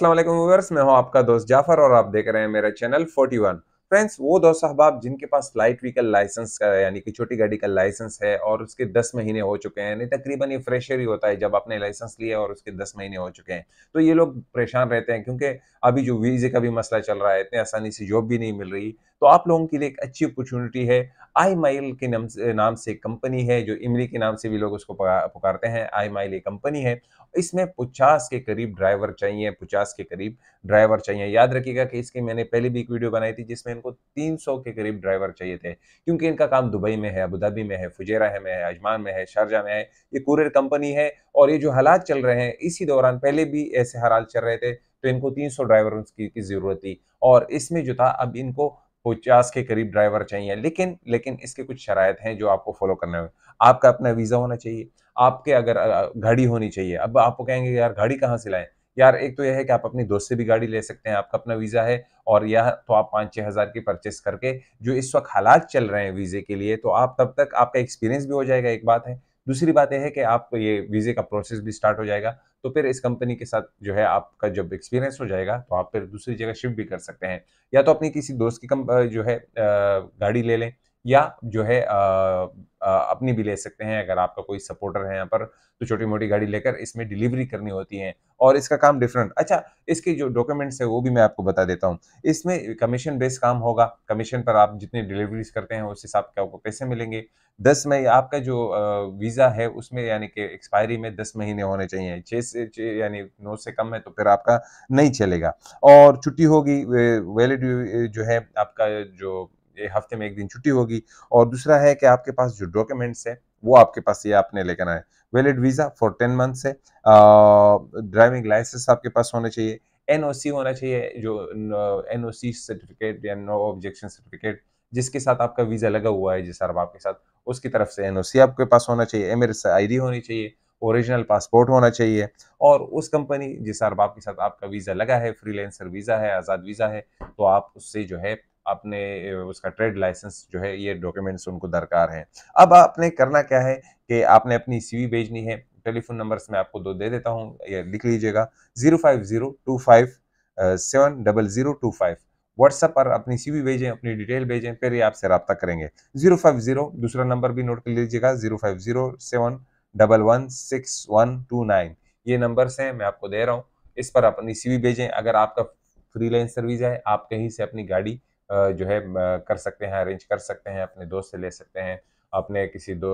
Aslam viewers मैं हूं आपका दोस्त जाफर और आप देख रहे हैं मेरा चैनल 41 फ्रेंड्स वो दो साहबाब जिनके पास लाइट व्हीकल लाइसेंस का यानी कि छोटी गाड़ी का लाइसेंस है और उसके दस महीने हो चुके हैं यानी तकरीबन ये फ्रेशर ही होता है जब आपने लाइसेंस लिया और उसके दस महीने हो चुके हैं तो ये लोग परेशान रहते हैं क्योंकि अभी जो वीजे का भी मसला चल रहा है इतने आसानी से जॉब भी नहीं मिल रही तो आप लोगों के लिए एक अच्छी अपॉर्चुनिटी है आई माइल के नाम से नाम से कंपनी है जो इमली के नाम से भी लोग उसको पुकारते हैं आई माइल एक कंपनी है इसमें पचास के करीब ड्राइवर चाहिए पचास के करीब ड्राइवर चाहिए याद रखिएगा कि इसकी मैंने पहले भी एक वीडियो बनाई थी जिसमें इनको 300 के करीब ड्राइवर चाहिए थे क्योंकि इनका काम दुबई में है अबूधाबी में है फुजेरा में है अजमान में है शारजा में है ये कुरियर कंपनी है और ये जो हालात चल रहे हैं इसी दौरान पहले भी ऐसे हालात चल रहे थे तो इनको तीन ड्राइवरों की, की ज़रूरत थी और इसमें जो था अब इनको पचास के करीब ड्राइवर चाहिए लेकिन लेकिन इसके कुछ शराय हैं जो आपको फॉलो करने होंगे आपका अपना वीज़ा होना चाहिए आपके अगर गाड़ी होनी चाहिए अब आपको कहेंगे यार गाड़ी कहाँ से लाएं यार एक तो यह है कि आप अपनी दोस्त से भी गाड़ी ले सकते हैं आपका अपना वीज़ा है और यह तो आप पाँच छः हज़ार की परचेस करके जो इस वक्त हालात चल रहे हैं वीज़े के लिए तो आप तब तक आपका एक्सपीरियंस भी हो जाएगा एक बात है दूसरी बात यह है कि आपको ये वीज़े का प्रोसेस भी स्टार्ट हो जाएगा तो फिर इस कंपनी के साथ जो है आपका जब एक्सपीरियंस हो जाएगा तो आप फिर दूसरी जगह शिफ्ट भी कर सकते हैं या तो अपनी किसी दोस्त की जो है गाड़ी ले लें या जो है अपनी भी ले सकते हैं अगर आपका कोई सपोर्टर है यहाँ पर तो छोटी मोटी गाड़ी लेकर इसमें डिलीवरी करनी होती है और इसका काम डिफरेंट अच्छा इसके जो डॉक्यूमेंट्स है वो भी मैं आपको बता देता हूँ इसमें कमीशन बेस्ड काम होगा कमीशन पर आप जितनी डिलीवरीज करते हैं उस हिसाब के आपको पैसे मिलेंगे दस मई आपका जो वीज़ा है उसमें यानी कि एक्सपायरी में दस महीने होने चाहिए छः से यानी नौ से कम है तो फिर आपका नहीं चलेगा और छुट्टी होगी वैलिड जो है आपका जो हफ्ते में एक दिन छुट्टी होगी और दूसरा है कि आपके पास जो डॉक्यूमेंट्स है वो आपके पास ये आपने लेकर आए valid visa for ten months है ड्राइविंग लाइसेंस आपके पास होना चाहिए एनओसी होना चाहिए जो एनओसी सर्टिफिकेट या नो ऑब्जेक्शन सर्टिफिकेट जिसके साथ आपका वीज़ा लगा हुआ है जिस अरब के साथ उसकी तरफ से एनओसी आपके पास होना चाहिए एमरस आईडी होनी चाहिए ओरिजिनल पासपोर्ट होना चाहिए और उस कंपनी जिस अरब के साथ आपका वीज़ा लगा है फ्रीलेंसर वीज़ा है आज़ाद वीज़ा है तो आप उससे जो है अपने उसका ट्रेड लाइसेंस जो है ये डॉक्यूमेंट्स उनको दरकार हैं अब आपने करना क्या है कि आपने अपनी सीवी भेजनी है टेलीफोन नंबर्स मैं आपको दो दे देता हूँ ये लिख लीजिएगा zero five zero two five seven double zero two five WhatsApp पर अपनी सीवी भेजें अपनी डिटेल भेजें फिर ये आपसे रब्ता करेंगे जीरो फाइव जीरो दूसरा नंबर भी नोट कर लीजिएगा zero five zero seven double one six one two nine ये नंबर्स हैं मैं आपको दे रहा हूँ इस पर अपनी सीवी भेजें अगर आपका फ्रीलांस सर्विस है आप कहीं से अपनी गाड़ी जो है कर सकते हैं अरेंज कर सकते हैं अपने दोस्त से ले सकते हैं अपने किसी दो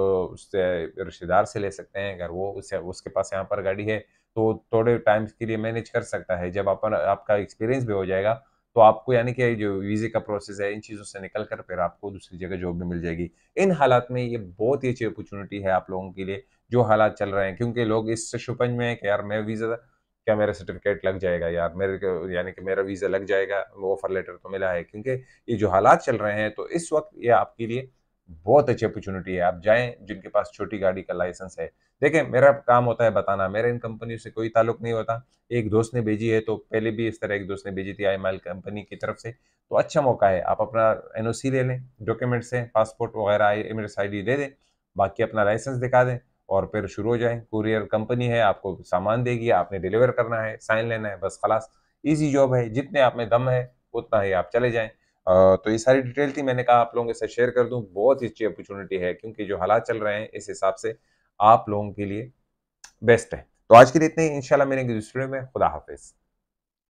रिश्तेदार से ले सकते हैं अगर वो उससे उसके पास यहाँ पर गाड़ी है तो थोड़े टाइम के लिए मैनेज कर सकता है जब अपन आपका एक्सपीरियंस भी हो जाएगा तो आपको यानी कि जो वीज़े का प्रोसेस है इन चीज़ों से निकल कर फिर आपको दूसरी जगह जॉब भी मिल जाएगी इन हालात में ये बहुत ही अच्छी अपॉर्चुनिटी है आप लोगों के लिए जो हालात चल रहे हैं क्योंकि लोग इस शुपन में है कि यार मैं वीज़ा क्या मेरा सर्टिफिकेट लग जाएगा यार मेरे यानी कि मेरा वीज़ा लग जाएगा वो ऑफर लेटर तो मिला है क्योंकि ये जो हालात चल रहे हैं तो इस वक्त ये आपके लिए बहुत अच्छी अपॉर्चुनिटी है आप जाएं जिनके पास छोटी गाड़ी का लाइसेंस है देखें मेरा काम होता है बताना मेरे इन कंपनियों से कोई ताल्लुक नहीं होता एक दोस्त ने भेजी है तो पहले भी इस तरह एक दोस्त ने भेजी थी आई कंपनी की तरफ से तो अच्छा मौका है आप अपना एन ले लें डॉक्यूमेंट्स हैं पासपोर्ट वगैरह आई एम दे दें बाकी अपना लाइसेंस दिखा दें और फिर शुरू हो जाए कुरियर कंपनी है आपको सामान देगी आपने डिलीवर करना है साइन लेना है बस खलास ईजी जॉब है जितने आप में दम है उतना ही आप चले जाएँ तो ये सारी डिटेल थी मैंने कहा आप लोगों के साथ शेयर कर दूँ बहुत ही अच्छी अपॉर्चुनिटी है क्योंकि जो हालात चल रहे हैं इस हिसाब से आप लोगों के लिए बेस्ट है तो आज के लिए इतने इंशाल्लाह मिलेंगे दूसरे में खुदा हाफिज़